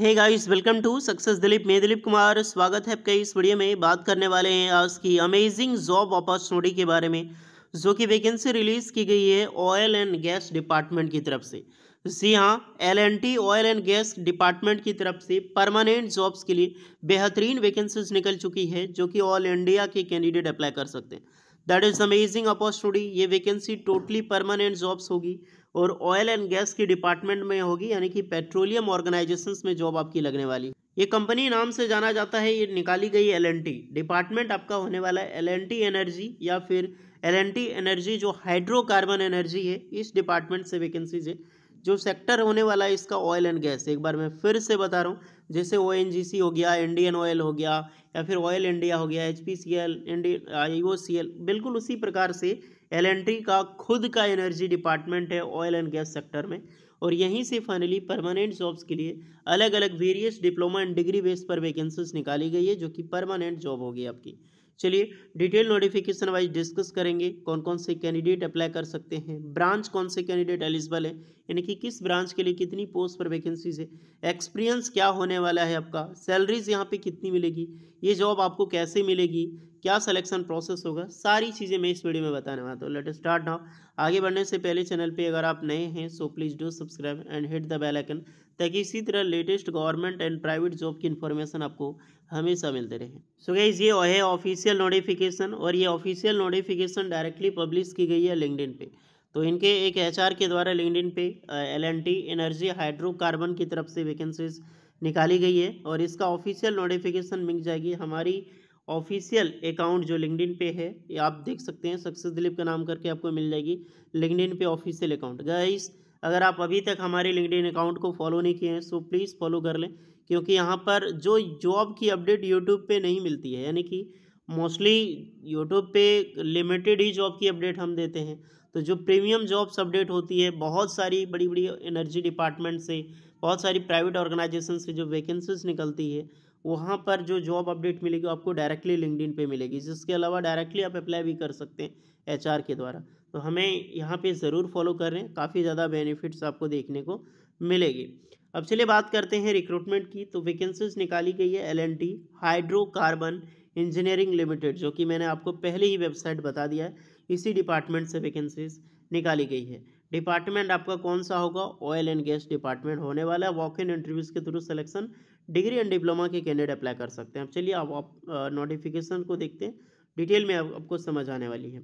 hey guys welcome to success Dilip मैं दिलीप कुमार स्वागत है आपका इस वीडियो में बात करने वाले हैं आज की अमेजिंग जॉब अपॉर्चुनिटी के बारे में जो कि वैकेंसी रिलीज़ की गई है ऑयल एंड गैस डिपार्टमेंट की तरफ से जी हाँ L and T oil and gas department की तरफ से परमानेंट जॉब्स के लिए बेहतरीन वैकेंसीज निकल चुकी है जो कि ऑल इंडिया के कैंडिडेट अप्लाई कर सकते हैं दैट इज़ अमेजिंग अपॉर्चुनिटी ये वैकेंसी टोटली परमानेंट जॉब्स होगी और ऑयल एंड गैस की डिपार्टमेंट में होगी यानी कि पेट्रोलियम ऑर्गेनाइजेशन में जॉब आपकी लगने वाली ये कंपनी नाम से जाना जाता है ये निकाली गई एल डिपार्टमेंट आपका होने वाला है एल एनर्जी या फिर एल एनर्जी जो हाइड्रोकार्बन एनर्जी है इस डिपार्टमेंट से वैकेंसीज है जो सेक्टर होने वाला है इसका ऑयल एंड गैस एक बार मैं फिर से बता रहा हूँ जैसे ओ हो गया इंडियन ऑयल हो गया या फिर ऑयल इंडिया हो गया H P C L I O C L बिल्कुल उसी प्रकार से एल का खुद का एनर्जी डिपार्टमेंट है ऑयल एंड गैस सेक्टर में और यहीं से फाइनली परमानेंट जॉब्स के लिए अलग अलग various diploma and degree base पर वैकेंसीज निकाली गई है जो कि परमानेंट जॉब होगी आपकी चलिए डिटेल नोटिफिकेशन वाइज डिस्कस करेंगे कौन कौन से कैंडिडेट अप्लाई कर सकते हैं ब्रांच कौन से कैंडिडेट एलिजिबल है यानी कि किस ब्रांच के लिए कितनी पोस्ट पर वैकेंसीज है एक्सपीरियंस क्या होने वाला है आपका सैलरीज यहाँ पे कितनी मिलेगी ये जॉब आपको कैसे मिलेगी क्या सिलेक्शन प्रोसेस होगा सारी चीज़ें मैं इस वीडियो में बताने वाला हूँ लेट स्टार्ट नाउ आगे बढ़ने से पहले चैनल पर अगर आप नए हैं so please do subscribe and hit the bell icon ताकि इसी तरह latest government and private job की इन्फॉर्मेशन आपको हमेशा मिलते रहे सो so गाइज ये है ऑफिशियल नोटिफिकेशन और ये ऑफिशियल नोटिफिकेशन डायरेक्टली पब्लिश की गई है लिंकडिन पे तो इनके एक एचआर के द्वारा लिंकडिन पे L and T energy hydrocarbon की तरफ से वैकेंसीज निकाली गई है और इसका ऑफिशियल नोटिफिकेशन मिल जाएगी हमारी ऑफिशियल अकाउंट जो लिंकडिन पे है ये आप देख सकते हैं सक्सेस दिलीप का नाम करके आपको मिल जाएगी लिंकडिन पे ऑफिशियल अकाउंट गाइस अगर आप अभी तक हमारे लिंकडिन अकाउंट को फॉलो नहीं किए हैं सो प्लीज़ फॉलो कर लें क्योंकि यहाँ पर जो जॉब की अपडेट यूट्यूब पे नहीं मिलती है यानी कि मोस्टली यूट्यूब पे लिमिटेड ही जॉब की अपडेट हम देते हैं तो जो प्रीमियम जॉब्स अपडेट होती है बहुत सारी बड़ी बड़ी एनर्जी डिपार्टमेंट से बहुत सारी प्राइवेट ऑर्गेनाइजेशन से जो वैकेंसीज निकलती है वहाँ पर जो जॉब अपडेट मिलेगी आपको डायरेक्टली लिंकड पे मिलेगी जिसके अलावा डायरेक्टली आप अप्लाई भी कर सकते हैं एच के द्वारा तो हमें यहाँ पे ज़रूर फॉलो कर रहे हैं काफ़ी ज़्यादा बेनिफिट्स आपको देखने को मिलेगी अब चलिए बात करते हैं रिक्रूटमेंट की तो वैकेंसीज निकाली गई है L T hydrocarbon engineering limited जो कि मैंने आपको पहले ही वेबसाइट बता दिया है इसी डिपार्टमेंट से वैकेंसीज निकाली गई है डिपार्टमेंट आपका कौन सा होगा ऑयल एंड गैस डिपार्टमेंट होने वाला है वॉक इन इंटरव्यूज़ के through selection degree and diploma के कैंडिडेट अप्लाई कर सकते हैं अब चलिए आप नोटिफिकेशन को देखते हैं डिटेल में आप, आपको समझ आने वाली है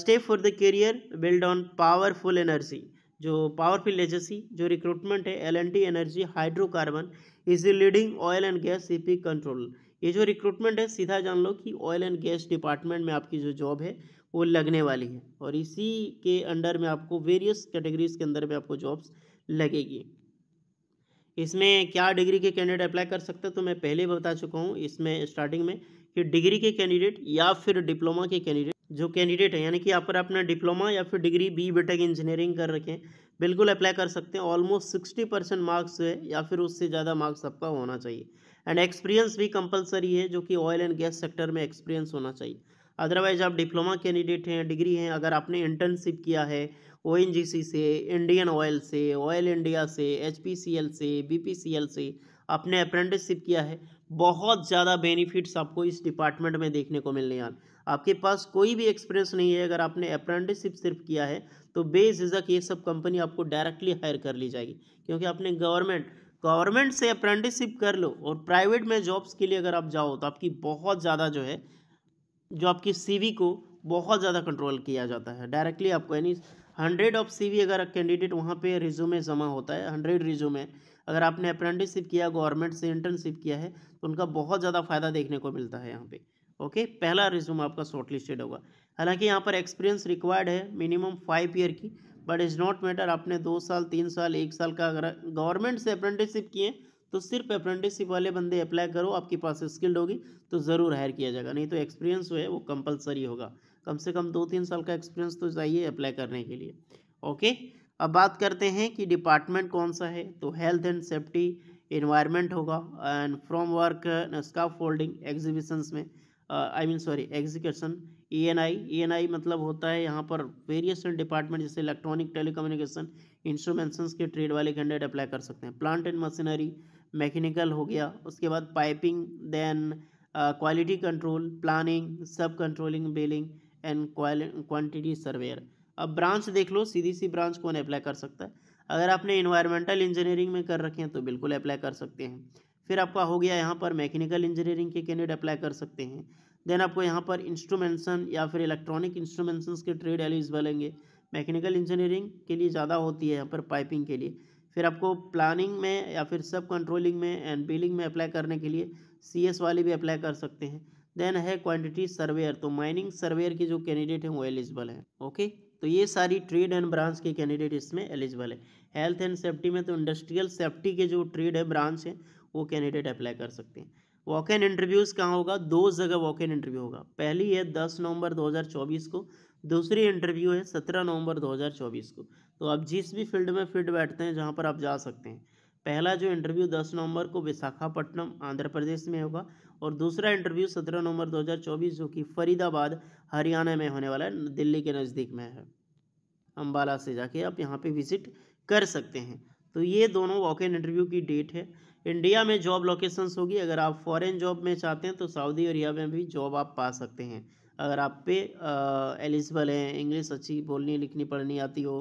step for the career build on powerful energy जो पावरफुल एजेंसी जो रिक्रूटमेंट है L energy hydrocarbon is leading oil and gas CP control ये जो रिक्रूटमेंट है सीधा जान लो कि ऑयल एंड गैस डिपार्टमेंट में आपकी जो जॉब है वो लगने वाली है और इसी के अंडर में आपको वेरियस कैटेगरीज के अंदर में आपको जॉब्स लगेगी इसमें क्या डिग्री के कैंडिडेट अप्लाई कर सकते हैं तो मैं पहले बता चुका हूँ इसमें स्टार्टिंग में कि डिग्री के कैंडिडेट या फिर डिप्लोमा के कैंडिडेट जो कैंडिडेट है यानी कि आप पर अपने डिप्लोमा या फिर डिग्री बी बीटेक इंजीनियरिंग कर रखें बिल्कुल अप्लाई कर सकते हैं ऑलमोस्ट सिक्सटी परसेंट मार्क्स है या फिर उससे ज़्यादा मार्क्स आपका होना चाहिए एंड एक्सपीरियंस भी कंपलसरी है जो कि ऑयल एंड गैस सेक्टर में एक्सपीरियंस होना चाहिए अदरवाइज आप डिप्लोमा कैंडिडेट हैं डिग्री हैं अगर आपने इंटर्नशिप किया है ओ से इंडियन ऑयल से ऑयल इंडिया से एच से बी से आपने अप्रेंटिसशिप किया है बहुत ज़्यादा बेनिफिट्स आपको इस डिपार्टमेंट में देखने को मिलने यार आपके पास कोई भी एक्सपीरियंस नहीं है अगर आपने अप्रेंटिसशिप सिर्फ किया है तो बेझिझक ये सब कंपनी आपको डायरेक्टली हायर कर ली जाएगी क्योंकि आपने गवर्नमेंट गवर्नमेंट से अप्रेंटिसशिप कर लो और प्राइवेट में जॉब्स के लिए अगर आप जाओ तो आपकी बहुत ज़्यादा जो है जो आपकी सी को बहुत ज़्यादा कंट्रोल किया जाता है डायरेक्टली आपको यानी हंड्रेड ऑफ सी अगर कैंडिडेट वहाँ पे रिज्यूमे जमा होता है हंड्रेड रिज्यूमे अगर आपने अप्रेंटिसशिप किया गवर्नमेंट से इंटर्नशिप किया है तो उनका बहुत ज़्यादा फ़ायदा देखने को मिलता है यहाँ पे ओके पहला रिज्यूम आपका शॉर्ट लिस्टेड होगा हालांकि यहाँ पर एक्सपीरियंस रिक्वायर्ड है मिनिमम फाइव ईयर की बट इज़ नॉट मैटर आपने दो साल तीन साल एक साल का अगर गवर्नमेंट से अप्रेंटिसशिप किए तो सिर्फ अप्रेंटिसशिप वाले बंदे अप्लाई करो आपके पास स्किल्ड होगी तो ज़रूर हायर किया जाएगा नहीं तो एक्सपीरियंस जो है वो कंपलसरी होगा कम से कम दो तीन साल का एक्सपीरियंस तो चाहिए अप्लाई करने के लिए ओके अब बात करते हैं कि डिपार्टमेंट कौन सा है तो हेल्थ एंड सेफ्टी इन्वायरमेंट होगा and from work scaffolding exhibitions में I mean sorry execution E N I E N I मतलब होता है यहाँ पर वेरियस डिपार्टमेंट जैसे इलेक्ट्रॉनिक टेलीकम्युनिकेशन इंस्ट्रूमेंट्स के ट्रेड वाले कैंडिडेट अप्लाई कर सकते हैं प्लांट एंड मशीनरी मैकेनिकल हो गया उसके बाद piping then quality control planning सब controlling billing and quantity surveyor अब ब्रांच देख लो सीधी सी ब्रांच कौन अप्लाई कर सकता है अगर आपने इन्वायरमेंटल इंजीनियरिंग में कर रखे हैं तो बिल्कुल अप्लाई कर सकते हैं फिर आपका हो गया यहाँ पर मैकेनिकल इंजीनियरिंग के कैंडिडेट अप्लाई कर सकते हैं देन आपको यहाँ पर इंस्ट्रूमेंसन या फिर इलेक्ट्रॉनिक इंस्ट्रूमेंसन्स के ट्रेड एलिजिबल होंगे मैकेनिकल इंजीनियरिंग के लिए ज़्यादा होती है यहाँ पर पाइपिंग के लिए फिर आपको प्लानिंग में या फिर सब कंट्रोलिंग में एंड बिलिंग में अप्लाई करने के लिए सी एस वाले भी अप्लाई कर सकते हैं देन है क्वांटिटी सर्वेयर तो माइनिंग सर्वेयर के जो कैंडिडेट हैं वो एलिजिबल हैं ओके तो ये सारी ट्रेड एंड ब्रांच के कैंडिडेट इसमें एलिजिबल है हेल्थ एंड सेफ्टी में तो इंडस्ट्रियल सेफ्टी के जो ट्रेड है ब्रांच है वो कैंडिडेट अप्लाई कर सकते हैं वॉक इन इंटरव्यूज़ कहाँ होगा दो जगह वॉक इन इंटरव्यू होगा पहली है दस नवंबर 2024 को दूसरी इंटरव्यू है सत्रह नवंबर 2024 को तो आप जिस भी फील्ड में फिट बैठते हैं जहाँ पर आप जा सकते हैं पहला जो इंटरव्यू दस नवंबर को विशाखापट्टनम आंध्र प्रदेश में होगा और दूसरा इंटरव्यू सत्रह नवंबर 2024 जो कि फरीदाबाद हरियाणा में होने वाला है दिल्ली के नज़दीक में है अम्बाला से जाके आप यहाँ पर विज़िट कर सकते हैं तो ये दोनों वॉक इन इंटरव्यू की डेट है इंडिया में जॉब लोकेशंस होगी अगर आप फॉरेन जॉब में चाहते हैं तो सऊदी अरबिया में भी जॉब आप पा सकते हैं अगर आप पे एलिजिबल हैं इंग्लिश अच्छी बोलनी लिखनी पढ़नी आती हो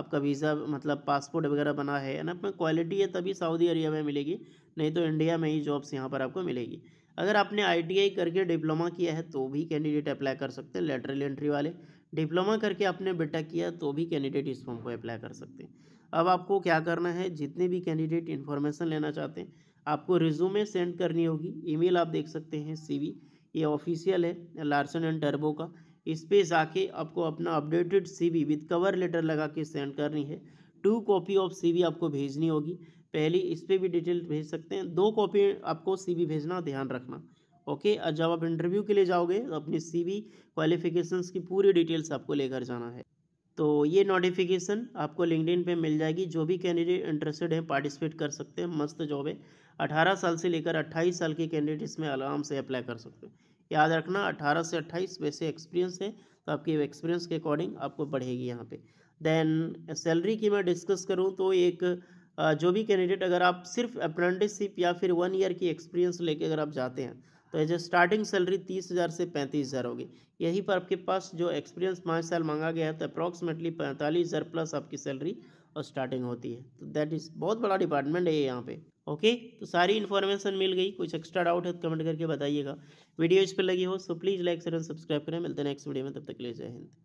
आपका वीज़ा मतलब पासपोर्ट वगैरह बना है ना अपने क्वालिटी है तभी सऊदी अरबिया में मिलेगी नहीं तो इंडिया में ही जॉब्स यहाँ पर आपको मिलेगी अगर आपने आई करके डिप्लोमा किया है तो भी कैंडिडेट अप्लाई कर सकते हैं लेटरल एंट्री वाले डिप्लोमा करके आपने बेटा किया तो भी कैंडिडेट इस फॉर्म को अप्लाई कर सकते हैं अब आपको क्या करना है जितने भी कैंडिडेट इन्फॉर्मेशन लेना चाहते हैं आपको रिज्यूमे सेंड करनी होगी ईमेल आप देख सकते हैं सी ये ऑफिशियल है लार्सन एंड टर्बो का इस पर जाके आपको अपना updated CV with cover letter लगा के सेंड करनी है टू कॉपी ऑफ सीवी आपको भेजनी होगी पहली इस पर भी डिटेल भेज सकते हैं दो कॉपी आपको सीवी भेजना ध्यान रखना ओके और जब आप इंटरव्यू के लिए जाओगे तो अपनी सीवी क्वालिफिकेशंस की पूरी डिटेल्स आपको लेकर जाना है तो ये नोटिफिकेशन आपको लिंकडिन पे मिल जाएगी जो भी कैंडिडेट इंटरेस्टेड हैं पार्टिसिपेट कर सकते हैं मस्त जॉब है अठारह साल से लेकर अट्ठाईस साल के कैंडिडेट इसमें आराम से अप्लाई कर सकते हैं याद रखना अठारह से अट्ठाईस वैसे एक्सपीरियंस है तो आपके एक्सपीरियंस के अकॉर्डिंग आपको बढ़ेगी यहाँ पे देन सैलरी की मैं डिस्कस करूँ तो एक जो भी कैंडिडेट अगर आप सिर्फ अप्रेंटिसशिप या फिर वन ईयर की एक्सपीरियंस लेके अगर आप जाते हैं तो एज ए स्टार्टिंग सैलरी तीस हज़ार से पैंतीस हज़ार होगी यहीं पर आपके पास जो एक्सपीरियंस पाँच साल मांगा गया है तो अप्रॉक्सीमेटली पैंतालीस हज़ार प्लस आपकी सैलरी और स्टार्टिंग होती है तो दैट इज़ बहुत बड़ा डिपार्टमेंट है ये यहाँ पे ओके तो सारी इन्फॉर्मेशन मिल गई कुछ एक्स्ट्रा डाउट है तो कमेंट करके बताइएगा वीडियो इस पर लगी हो so please like share and subscribe करें मिलते हैं नेक्स्ट वीडियो में तब तक ले जय हिंद